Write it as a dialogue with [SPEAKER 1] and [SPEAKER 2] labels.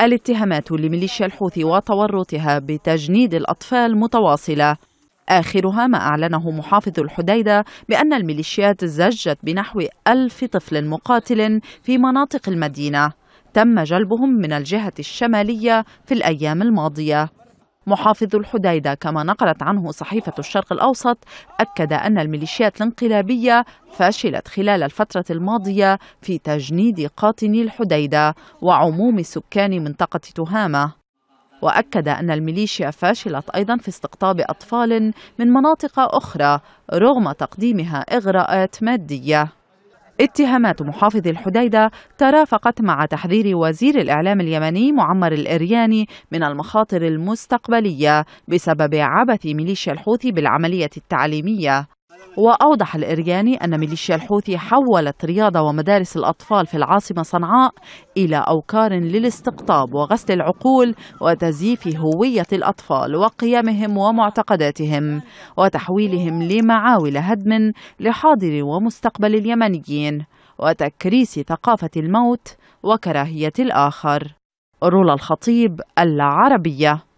[SPEAKER 1] الاتهامات لميليشيا الحوثي وتورطها بتجنيد الأطفال متواصلة آخرها ما أعلنه محافظ الحديدة بأن الميليشيات زجت بنحو ألف طفل مقاتل في مناطق المدينة تم جلبهم من الجهة الشمالية في الأيام الماضية محافظ الحديدة كما نقلت عنه صحيفة الشرق الأوسط أكد أن الميليشيات الانقلابية فشلت خلال الفترة الماضية في تجنيد قاطني الحديدة وعموم سكان منطقة تهامة وأكد أن الميليشيا فشلت أيضا في استقطاب أطفال من مناطق أخرى رغم تقديمها إغراءات مادية اتهامات محافظ الحديدة ترافقت مع تحذير وزير الإعلام اليمني معمر الإرياني من المخاطر المستقبلية بسبب عبث ميليشيا الحوثي بالعملية التعليمية وأوضح الإرياني أن ميليشيا الحوثي حولت رياضة ومدارس الأطفال في العاصمة صنعاء إلى أوكار للاستقطاب وغسل العقول وتزييف هوية الأطفال وقيمهم ومعتقداتهم وتحويلهم لمعاول هدم لحاضر ومستقبل اليمنيين وتكريس ثقافة الموت وكراهية الآخر رولا الخطيب العربية